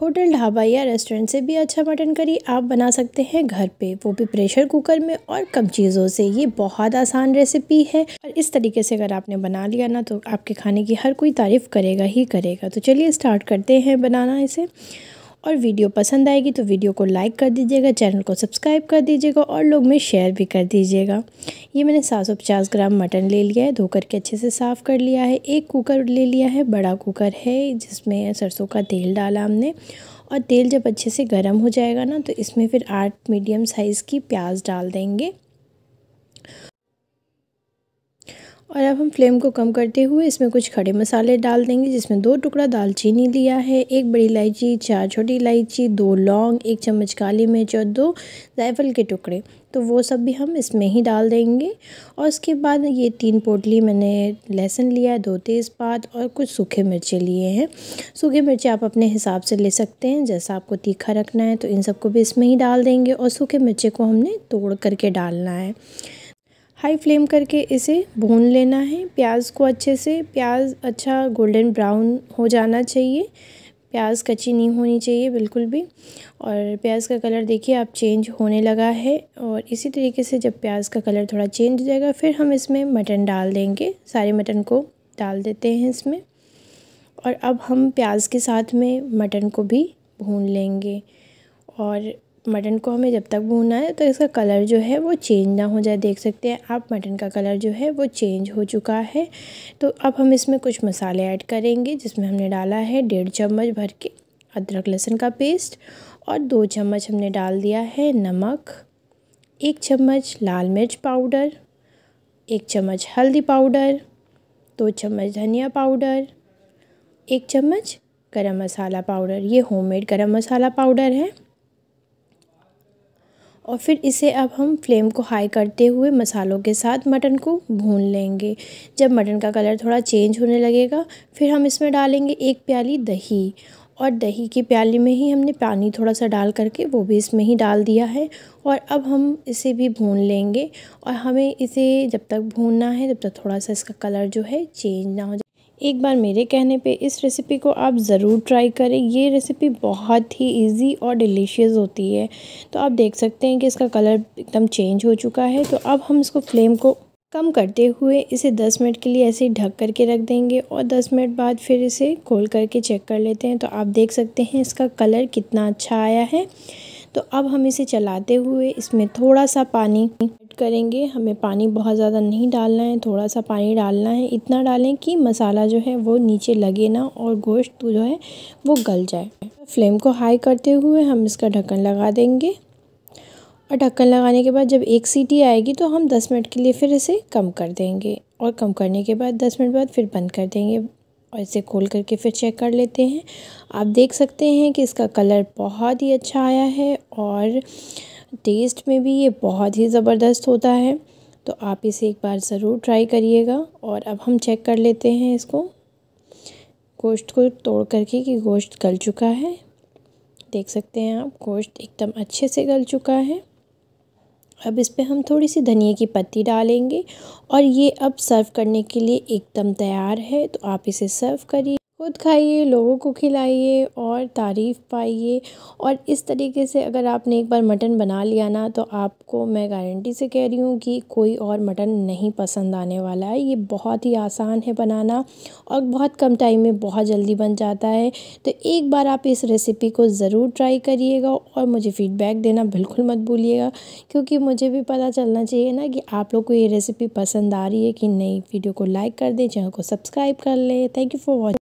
hotel dhaba या restaurant से भी अच्छा मटन करी आप बना सकते हैं घर पे वो भी प्रेशर कुकर में और कम चीज़ों से ये बहुत आसान रेसिपी है और इस तरीके से अगर आपने बना लिया ना तो आपके खाने की हर कोई तारीफ़ करेगा ही करेगा तो चलिए स्टार्ट करते हैं बनाना इसे और वीडियो पसंद आएगी तो वीडियो को लाइक कर दीजिएगा चैनल को सब्सक्राइब कर दीजिएगा और लोग में शेयर भी कर दीजिएगा ये मैंने सात सौ पचास ग्राम मटन ले लिया है धोकर के अच्छे से साफ़ कर लिया है एक कुकर ले लिया है बड़ा कुकर है जिसमें सरसों का तेल डाला हमने और तेल जब अच्छे से गर्म हो जाएगा ना तो इसमें फिर आठ मीडियम साइज़ की प्याज डाल देंगे और अब हम फ्लेम को कम करते हुए इसमें कुछ खड़े मसाले डाल देंगे जिसमें दो टुकड़ा दालचीनी लिया है एक बड़ी इलायची चार छोटी इलायची दो लौंग एक चम्मच काली मिर्च और दो जायफल के टुकड़े तो वो सब भी हम इसमें ही डाल देंगे और उसके बाद ये तीन पोटली मैंने लहसुन लिया है दो तेज़पात और कुछ सूखे मिर्चे लिए हैं सूखे मिर्चे आप अपने हिसाब से ले सकते हैं जैसा आपको तीखा रखना है तो इन सबको भी इसमें ही डाल देंगे और सूखे मिर्चे को हमने तोड़ करके डालना है हाई फ्लेम करके इसे भून लेना है प्याज को अच्छे से प्याज अच्छा गोल्डन ब्राउन हो जाना चाहिए प्याज कच्ची नहीं होनी चाहिए बिल्कुल भी और प्याज का कलर देखिए आप चेंज होने लगा है और इसी तरीके से जब प्याज का कलर थोड़ा चेंज हो जाएगा फिर हम इसमें मटन डाल देंगे सारे मटन को डाल देते हैं इसमें और अब हम प्याज के साथ में मटन को भी भून लेंगे और मटन को हमें जब तक भूनना है तो इसका कलर जो है वो चेंज ना हो जाए देख सकते हैं आप मटन का कलर जो है वो चेंज हो चुका है तो अब हम इसमें कुछ मसाले ऐड करेंगे जिसमें हमने डाला है डेढ़ चम्मच भर के अदरक लहसुन का पेस्ट और दो चम्मच हमने डाल दिया है नमक एक चम्मच लाल मिर्च पाउडर एक चम्मच हल्दी पाउडर दो चम्मच धनिया पाउडर एक चम्मच गरम मसाला पाउडर ये होममेड गरम मसाला पाउडर है और फिर इसे अब हम फ्लेम को हाई करते हुए मसालों के साथ मटन को भून लेंगे जब मटन का कलर थोड़ा चेंज होने लगेगा फिर हम इसमें डालेंगे एक प्याली दही और दही की प्याली में ही हमने पानी थोड़ा सा डाल करके वो भी इसमें ही डाल दिया है और अब हम इसे भी भून लेंगे और हमें इसे जब तक भूनना है तब तक थोड़ा सा इसका कलर जो है चेंज ना हो एक बार मेरे कहने पे इस रेसिपी को आप ज़रूर ट्राई करें ये रेसिपी बहुत ही इजी और डिलीशियस होती है तो आप देख सकते हैं कि इसका कलर एकदम चेंज हो चुका है तो अब हम इसको फ्लेम को कम करते हुए इसे 10 मिनट के लिए ऐसे ही ढक करके रख देंगे और 10 मिनट बाद फिर इसे खोल करके चेक कर लेते हैं तो आप देख सकते हैं इसका कलर कितना अच्छा आया है तो अब हम इसे चलाते हुए इसमें थोड़ा सा पानी ऐड करेंगे हमें पानी बहुत ज़्यादा नहीं डालना है थोड़ा सा पानी डालना है इतना डालें कि मसाला जो है वो नीचे लगे ना और गोश्त जो है वो गल जाए फ्लेम को हाई करते हुए हम इसका ढक्कन लगा देंगे और ढक्कन लगाने के बाद जब एक सीटी आएगी तो हम 10 मिनट के लिए फिर इसे कम कर देंगे और कम करने के बाद 10 मिनट बाद फिर बंद कर देंगे और इसे खोल करके फिर चेक कर लेते हैं आप देख सकते हैं कि इसका कलर बहुत ही अच्छा आया है और टेस्ट में भी ये बहुत ही ज़बरदस्त होता है तो आप इसे एक बार ज़रूर ट्राई करिएगा और अब हम चेक कर लेते हैं इसको गोश्त को तोड़ करके कि गोश्त गल चुका है देख सकते हैं आप गोश्त एकदम अच्छे से गल चुका है अब इस पर हम थोड़ी सी धनिया की पत्ती डालेंगे और ये अब सर्व करने के लिए एकदम तैयार है तो आप इसे सर्व करिए खुद खाइए लोगों को खिलाइए और तारीफ़ पाइए और इस तरीके से अगर आपने एक बार मटन बना लिया ना तो आपको मैं गारंटी से कह रही हूँ कि कोई और मटन नहीं पसंद आने वाला है ये बहुत ही आसान है बनाना और बहुत कम टाइम में बहुत जल्दी बन जाता है तो एक बार आप इस रेसिपी को ज़रूर ट्राई करिएगा और मुझे फ़ीडबैक देना बिल्कुल मत भूलिएगा क्योंकि मुझे भी पता चलना चाहिए ना कि आप लोग को ये रेसिपी पसंद आ रही है कि नहीं वीडियो को लाइक कर दें चैनल को सब्सक्राइब कर लें थैंक यू फॉर वॉचिंग